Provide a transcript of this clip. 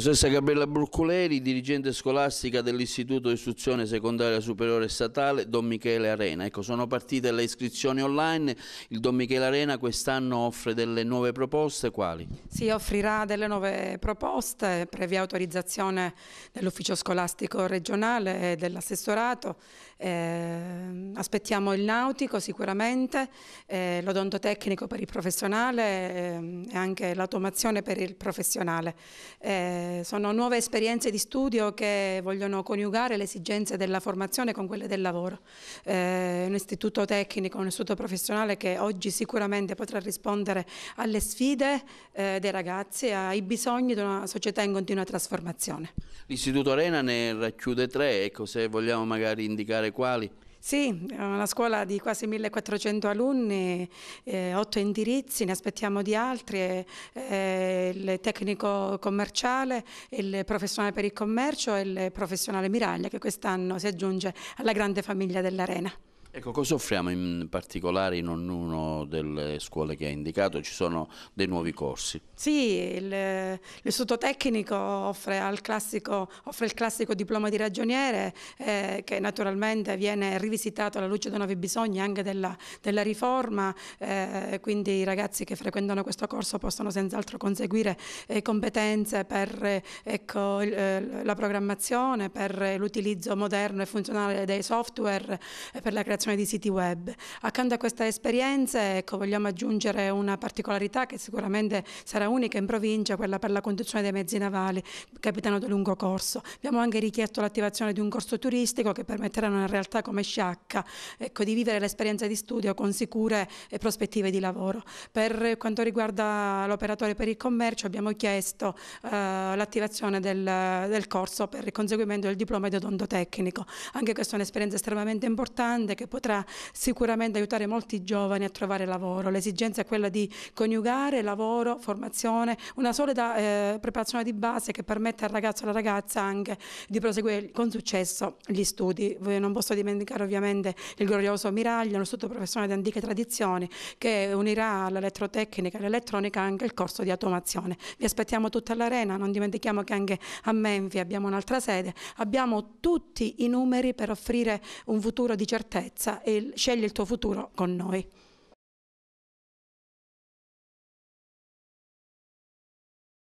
Professoressa Gabriella Brucculeri, dirigente scolastica dell'Istituto di Istruzione Secondaria Superiore Statale Don Michele Arena. Ecco, sono partite le iscrizioni online, il Don Michele Arena quest'anno offre delle nuove proposte, quali? Si offrirà delle nuove proposte, previa autorizzazione dell'Ufficio Scolastico Regionale e dell'Assessorato. Eh, aspettiamo il nautico sicuramente, eh, l'odontotecnico per il professionale eh, e anche l'automazione per il professionale. Eh, sono nuove esperienze di studio che vogliono coniugare le esigenze della formazione con quelle del lavoro. Eh, un istituto tecnico, un istituto professionale che oggi sicuramente potrà rispondere alle sfide eh, dei ragazzi, ai bisogni di una società in continua trasformazione. L'istituto Arena ne racchiude tre, ecco se vogliamo magari indicare quali. Sì, è una scuola di quasi 1400 alunni, eh, 8 indirizzi, ne aspettiamo di altri, eh, il tecnico commerciale, il professionale per il commercio e il professionale Miraglia che quest'anno si aggiunge alla grande famiglia dell'Arena. Ecco, cosa offriamo in particolare in ognuna delle scuole che hai indicato? Ci sono dei nuovi corsi? Sì, l'Istituto Tecnico offre, classico, offre, il classico diploma di ragioniere eh, che naturalmente viene rivisitato alla luce dei nuovi bisogni anche della, della riforma, eh, quindi i ragazzi che frequentano questo corso possono senz'altro conseguire eh, competenze per ecco, eh, la programmazione, per l'utilizzo moderno e funzionale dei software, eh, per la creazione creazione di siti web. Accanto a queste esperienze ecco, vogliamo aggiungere una particolarità che sicuramente sarà unica in provincia, quella per la conduzione dei mezzi navali, capitano di lungo corso. Abbiamo anche richiesto l'attivazione di un corso turistico che permetterà a una realtà come Sciacca ecco, di vivere l'esperienza di studio con sicure eh, prospettive di lavoro. Per quanto riguarda l'operatore per il commercio abbiamo chiesto eh, l'attivazione del, del corso per il conseguimento del diploma di odontotecnico. Anche questa è un'esperienza estremamente importante che potrà sicuramente aiutare molti giovani a trovare lavoro. L'esigenza è quella di coniugare lavoro, formazione, una solida eh, preparazione di base che permette al ragazzo e alla ragazza anche di proseguire con successo gli studi. Non posso dimenticare ovviamente il glorioso Miraglio, uno studio professionale di antiche tradizioni che unirà all'elettrotecnica e all'elettronica anche il corso di automazione. Vi aspettiamo tutta all'arena, non dimentichiamo che anche a Menfi abbiamo un'altra sede, abbiamo tutti i numeri per offrire un futuro di certezza forza e scegli il tuo futuro con noi.